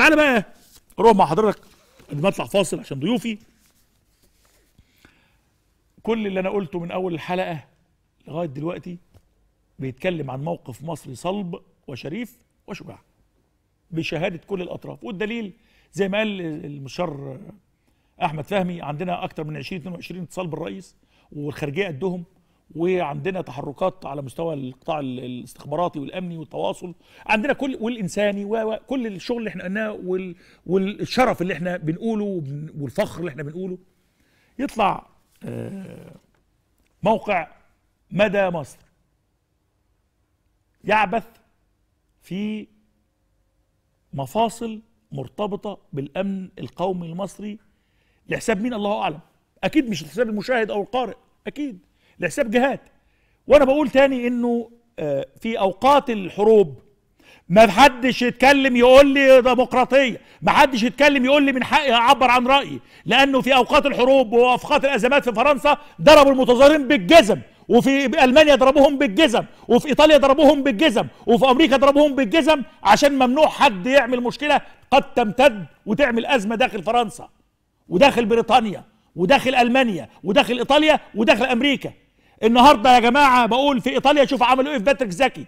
تعالى بقى اروح مع حضرتك قبل ما اطلع فاصل عشان ضيوفي كل اللي انا قلته من اول الحلقه لغايه دلوقتي بيتكلم عن موقف مصري صلب وشريف وشجاع بشهاده كل الاطراف والدليل زي ما قال المشار احمد فهمي عندنا اكتر من 20 22 اتصال بالرئيس والخارجيه قدهم وعندنا تحركات على مستوى القطاع الاستخباراتي والامني والتواصل عندنا كل والانساني وكل الشغل اللي احنا قلناه والشرف اللي احنا بنقوله والفخر اللي احنا بنقوله يطلع آه، موقع مدى مصر يعبث في مفاصل مرتبطة بالأمن القومي المصري لحساب مين الله أعلم أكيد مش لحساب المشاهد أو القارئ أكيد لحساب جهات وانا بقول تاني انه آه، في اوقات الحروب ما حدش يتكلم يقول لي ديمقراطيه ما حدش يتكلم يقول لي من حقي اعبر عن رايي لانه في اوقات الحروب واوقات الازمات في فرنسا ضربوا المتظاهرين بالجزم وفي المانيا ضربوهم بالجزم وفي ايطاليا ضربوهم بالجزم وفي امريكا ضربوهم بالجزم عشان ممنوع حد يعمل مشكله قد تمتد وتعمل ازمه داخل فرنسا وداخل بريطانيا وداخل المانيا وداخل ايطاليا وداخل امريكا النهارده يا جماعه بقول في ايطاليا شوف عملوا ايه في باتريك زكي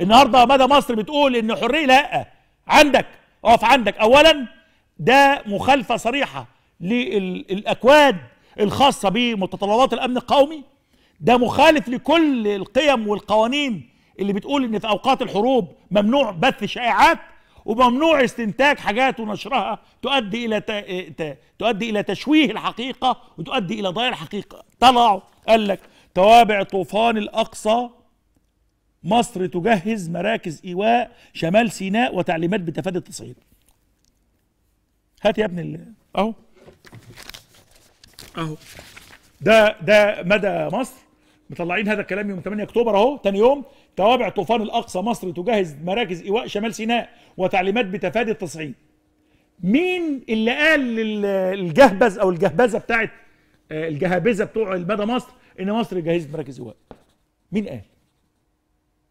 النهارده مدى مصر بتقول ان حريه لا عندك اقف عندك اولا ده مخالفه صريحه للاكواد الخاصه بمتطلبات الامن القومي ده مخالف لكل القيم والقوانين اللي بتقول ان في اوقات الحروب ممنوع بث شائعات وممنوع استنتاج حاجات ونشرها تؤدي الى إيه، تؤدي الى تشويه الحقيقه وتؤدي الى ضياع الحقيقه طلعوا قال لك توابع طوفان الاقصى مصر تجهز مراكز ايواء شمال سيناء وتعليمات بتفادي التصعيد هات يا ابني اهو اهو ده ده مدى مصر مطلعين هذا الكلام يوم 8 اكتوبر اهو تاني يوم توابع طوفان الأقصى مصر تجهز مراكز إيواء شمال سيناء وتعليمات بتفادي التصعيد مين اللي قال للجهبذ أو الجهبذة بتاعت آه، الجهابذة بتوع المدى مصر إن مصر جهزت مراكز إيواء مين قال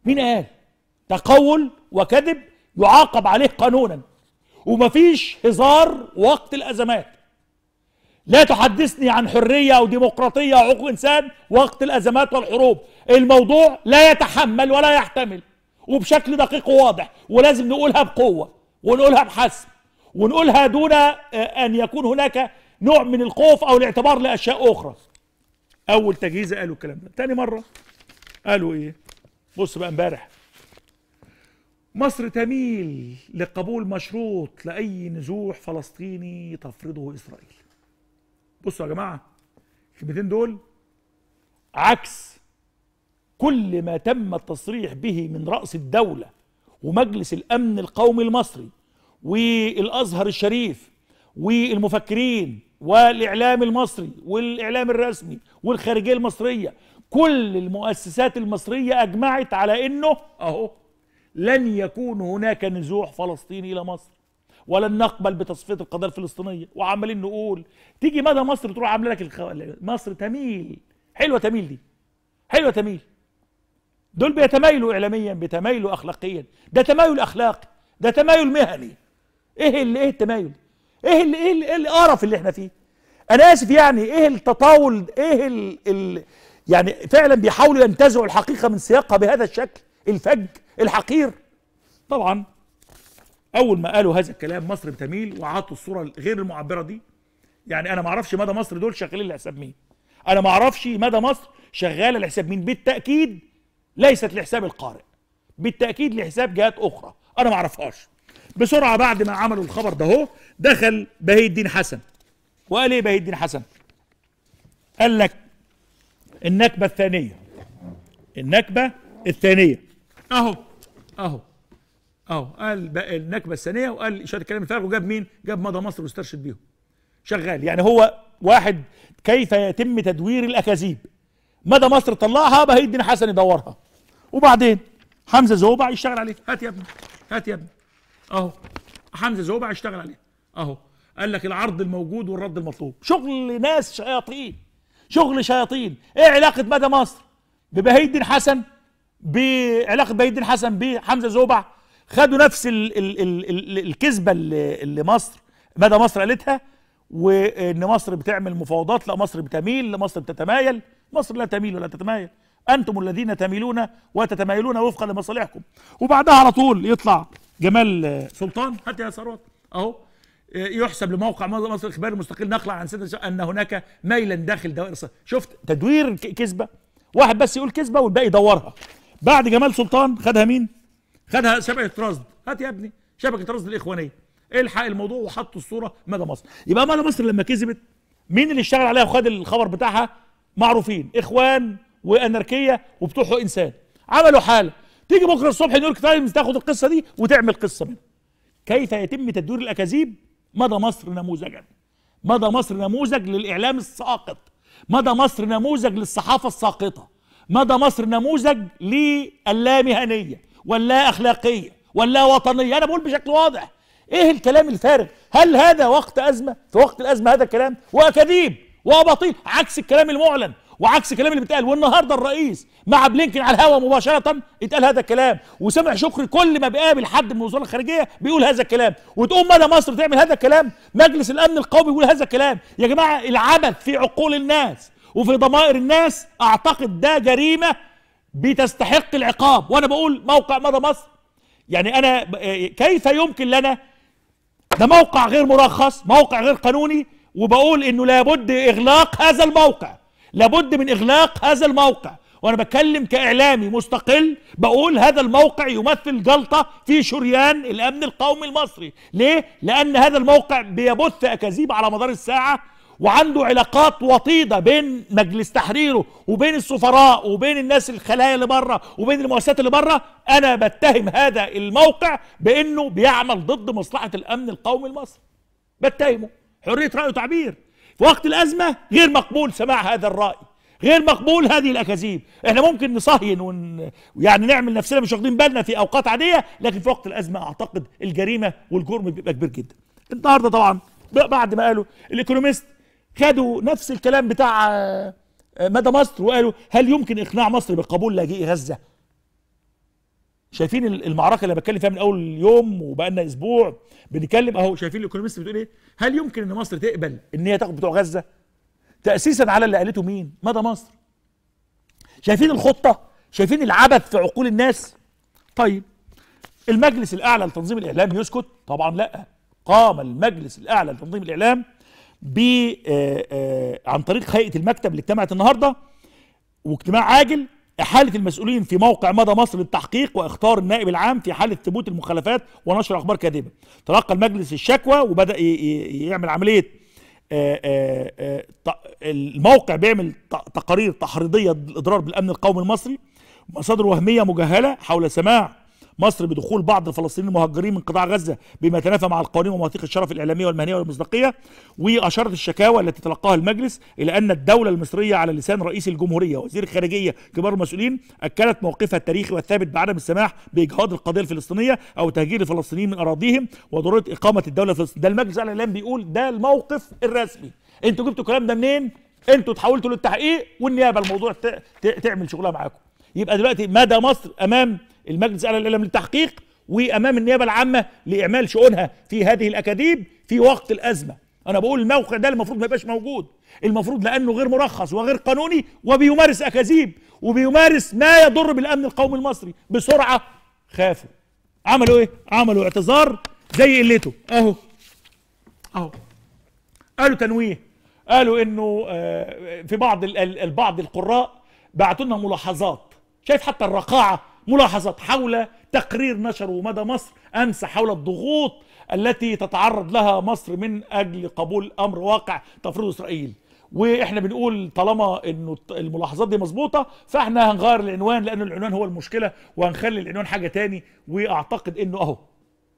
مين قال تقول وكذب يعاقب عليه قانونا ومفيش هزار وقت الأزمات لا تحدثني عن حرية وديمقراطية وحقوق إنسان وقت الأزمات والحروب الموضوع لا يتحمل ولا يحتمل وبشكل دقيق وواضح ولازم نقولها بقوة ونقولها بحسم ونقولها دون أن يكون هناك نوع من الخوف أو الاعتبار لأشياء أخرى أول تجهيزة قالوا الكلام ده تاني مرة قالوا إيه بص بقى امبارح مصر تميل لقبول مشروط لأي نزوح فلسطيني تفرضه إسرائيل بصوا يا جماعه الكلمتين دول عكس كل ما تم التصريح به من راس الدوله ومجلس الامن القومي المصري والازهر الشريف والمفكرين والاعلام المصري والاعلام الرسمي والخارجيه المصريه كل المؤسسات المصريه اجمعت على انه اهو لن يكون هناك نزوح فلسطيني الى مصر ولن نقبل بتصفيه القضيه الفلسطينيه وعمالين نقول تيجي مدى مصر تروح عامله لك الخ... مصر تميل حلوه تميل دي حلوه تميل دول بيتمايلوا اعلاميا بيتمايلوا اخلاقيا ده تمايل اخلاقي ده تمايل مهني ايه اللي ايه التمايل ايه اللي ايه اللي ايه القرف اللي احنا فيه انا اسف يعني ايه التطاول ايه ال... ال... يعني فعلا بيحاولوا ينتزعوا الحقيقه من سياقها بهذا الشكل الفج الحقير طبعا اول ما قالوا هذا الكلام مصر بتميل وعطوا الصوره غير المعبره دي يعني انا ما اعرفش مدى مصر دول شغالين لحساب مين انا ما اعرفش مدى مصر شغاله لحساب مين بالتاكيد ليست لحساب القارئ بالتاكيد لحساب جهات اخرى انا ما اعرفهاش بسرعه بعد ما عملوا الخبر ده هو دخل بهي الدين حسن وقال ايه بهي الدين حسن قال لك النكبه الثانيه النكبه الثانيه اهو اهو اهو قال النكبه الثانيه وقال اشاره الكلام الفارغ وجاب مين؟ جاب مضى مصر واسترشد بيهم شغال يعني هو واحد كيف يتم تدوير الاكاذيب مدى مصر طلعها بهي الدين حسن يدورها وبعدين حمزه زوبع يشتغل عليه هات يا ابني هات يا ابني اهو حمزه زوبع يشتغل عليه اهو قال لك العرض الموجود والرد المطلوب شغل ناس شياطين شغل شياطين ايه علاقه مدى مصر ببهي الدين حسن بعلاقه بهي الدين حسن بحمزه زوبع خدوا نفس الـ الـ الـ الـ الكذبه اللي, مصر مدى مصر قالتها وان مصر بتعمل مفاوضات لا مصر بتميل لا مصر بتتمايل مصر لا تميل ولا تتمايل انتم الذين تميلون وتتمايلون وفقا لمصالحكم وبعدها على طول يطلع جمال سلطان هات يا ثروت اهو يحسب لموقع مصر الاخباري المستقل نقلا عن سيدنا ان هناك ميلا داخل دوائر شفت تدوير كذبه واحد بس يقول كذبه والباقي يدورها بعد جمال سلطان خدها مين خدها شبكه رصد هات يا ابني شبكه رصد الاخوانيه الحق الموضوع وحط الصوره مدى مصر يبقى مدى مصر لما كذبت مين اللي اشتغل عليها وخد الخبر بتاعها معروفين اخوان واناركيه وبتوع انسان عملوا حاله تيجي بكره الصبح نيويورك تايمز تاخد القصه دي وتعمل قصه منها كيف يتم تدوير الاكاذيب مدى مصر نموذجا مدى مصر نموذج للاعلام الساقط مدى مصر نموذج للصحافه الساقطه مدى مصر نموذج للامهنيه ولا أخلاقية ولا وطنية أنا بقول بشكل واضح إيه الكلام الفارغ هل هذا وقت أزمة في وقت الأزمة هذا الكلام وأكاذيب وأباطيل عكس الكلام المعلن وعكس الكلام اللي بيتقال والنهارده الرئيس مع بلينكن على الهواء مباشره اتقال هذا الكلام وسمع شكري كل ما بيقابل حد من وزاره الخارجيه بيقول هذا الكلام وتقوم مدى مصر تعمل هذا الكلام مجلس الامن القومي بيقول هذا الكلام يا جماعه العبث في عقول الناس وفي ضمائر الناس اعتقد ده جريمه بتستحق العقاب وانا بقول موقع مدى مصر يعني انا آه، كيف يمكن لنا ده موقع غير مرخص موقع غير قانوني وبقول انه لابد اغلاق هذا الموقع لابد من اغلاق هذا الموقع وانا بتكلم كاعلامي مستقل بقول هذا الموقع يمثل جلطه في شريان الامن القومي المصري ليه لان هذا الموقع بيبث اكاذيب على مدار الساعه وعنده علاقات وطيده بين مجلس تحريره وبين السفراء وبين الناس الخلايا اللي بره وبين المؤسسات اللي بره انا بتهم هذا الموقع بانه بيعمل ضد مصلحه الامن القومي المصري بتهمه حريه راي وتعبير في وقت الازمه غير مقبول سماع هذا الراي غير مقبول هذه الاكاذيب احنا ممكن نصهين ون... يعني نعمل نفسنا مش واخدين بالنا في اوقات عاديه لكن في وقت الازمه اعتقد الجريمه والجرم بيبقى كبير جدا النهارده طبعا بعد ما قالوا الايكونوميست خدوا نفس الكلام بتاع مدى آه، آه، مصر وقالوا هل يمكن اقناع مصر بقبول لاجئي غزه شايفين المعركه اللي بتكلم فيها من اول يوم وبقالنا اسبوع بنتكلم اهو شايفين الايكونومست بتقول ايه هل يمكن ان مصر تقبل ان هي تاخد بتوع غزه تاسيسا على اللي قالته مين مدى مصر شايفين الخطه شايفين العبث في عقول الناس طيب المجلس الاعلى لتنظيم الاعلام يسكت طبعا لا قام المجلس الاعلى لتنظيم الاعلام ب آه، آه، عن طريق هيئه المكتب اللي اجتمعت النهارده واجتماع عاجل احاله المسؤولين في موقع مدى مصر للتحقيق واختار النائب العام في حاله ثبوت المخالفات ونشر اخبار كاذبه تلقى المجلس الشكوى وبدا يعمل عمليه آه، الموقع بيعمل تقارير تحريضيه للاضرار بالامن القومي المصري مصادر وهميه مجهله حول سماع مصر بدخول بعض الفلسطينيين المهجرين من قطاع غزة بما يتنافى مع القوانين ومواثيق الشرف الإعلامية والمهنية والمصداقية وأشارت الشكاوى التي تلقاها المجلس إلى أن الدولة المصرية على لسان رئيس الجمهورية وزير الخارجية كبار المسؤولين أكدت موقفها التاريخي والثابت بعدم السماح بإجهاض القضية الفلسطينية أو تهجير الفلسطينيين من أراضيهم وضرورة إقامة الدولة الفلسطينية ده المجلس الإعلام بيقول ده الموقف الرسمي انتوا جبتوا الكلام ده منين انتوا تحولتوا للتحقيق والنيابه الموضوع تعمل شغلها معاكم يبقى دلوقتي مدى مصر امام المجلس الاعلى للإعلام للتحقيق وامام النيابه العامه لاعمال شؤونها في هذه الاكاذيب في وقت الازمه انا بقول الموقع ده المفروض ما يبقاش موجود المفروض لانه غير مرخص وغير قانوني وبيمارس اكاذيب وبيمارس ما يضر بالامن القومي المصري بسرعه خافوا عملوا ايه عملوا اعتذار زي قلته اهو اهو قالوا تنويه قالوا انه آه، في بعض البعض القراء بعتوا لنا ملاحظات شايف حتى الرقاعه ملاحظات حول تقرير نشره مدى مصر امس حول الضغوط التي تتعرض لها مصر من اجل قبول امر واقع تفريض اسرائيل واحنا بنقول طالما انه الملاحظات دي مظبوطه فاحنا هنغير العنوان لان العنوان هو المشكله وهنخلي العنوان حاجه تاني واعتقد انه اهو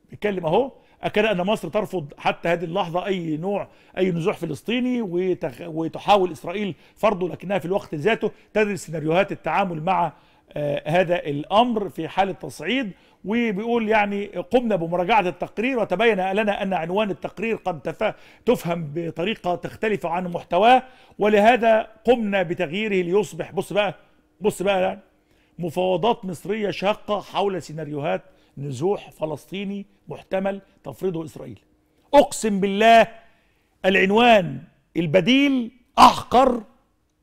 بيتكلم اهو اكد ان مصر ترفض حتى هذه اللحظه اي نوع اي نزوح فلسطيني وتحاول اسرائيل فرضه لكنها في الوقت ذاته تدرس سيناريوهات التعامل مع آه، هذا الأمر في حالة تصعيد وبيقول يعني قمنا بمراجعة التقرير وتبين لنا أن عنوان التقرير قد تفهم بطريقة تختلف عن محتواه ولهذا قمنا بتغييره ليصبح بص بقى بص بقى يعني مفاوضات مصرية شاقة حول سيناريوهات نزوح فلسطيني محتمل تفرضه إسرائيل أقسم بالله العنوان البديل أحقر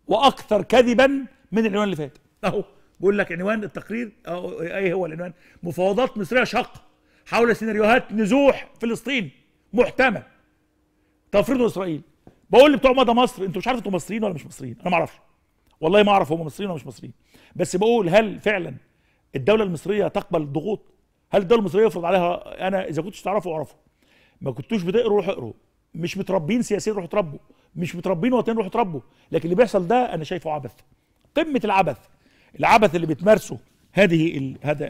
وأكثر كذبا من العنوان اللي فات أهو بقول لك عنوان التقرير ايه هو العنوان مفاوضات مصريه شاقه حول سيناريوهات نزوح فلسطين محتمل تفريضه اسرائيل بقول لبتوع مدى مصر انتوا مش عارف انتوا مصريين ولا مش مصريين انا ما اعرفش والله ما اعرف هم مصريين ولا مش مصريين بس بقول هل فعلا الدوله المصريه تقبل الضغوط هل الدوله المصريه يفرض عليها انا اذا كنتش تعرفوا اعرفوا ما كنتوش بتقروا روحوا اقروا مش متربين سياسيين روحوا تربوا مش متربين وطنيين روحوا تربوا لكن اللي بيحصل ده انا شايفه عبث قمه العبث العبث اللي بتمارسه هذه هذا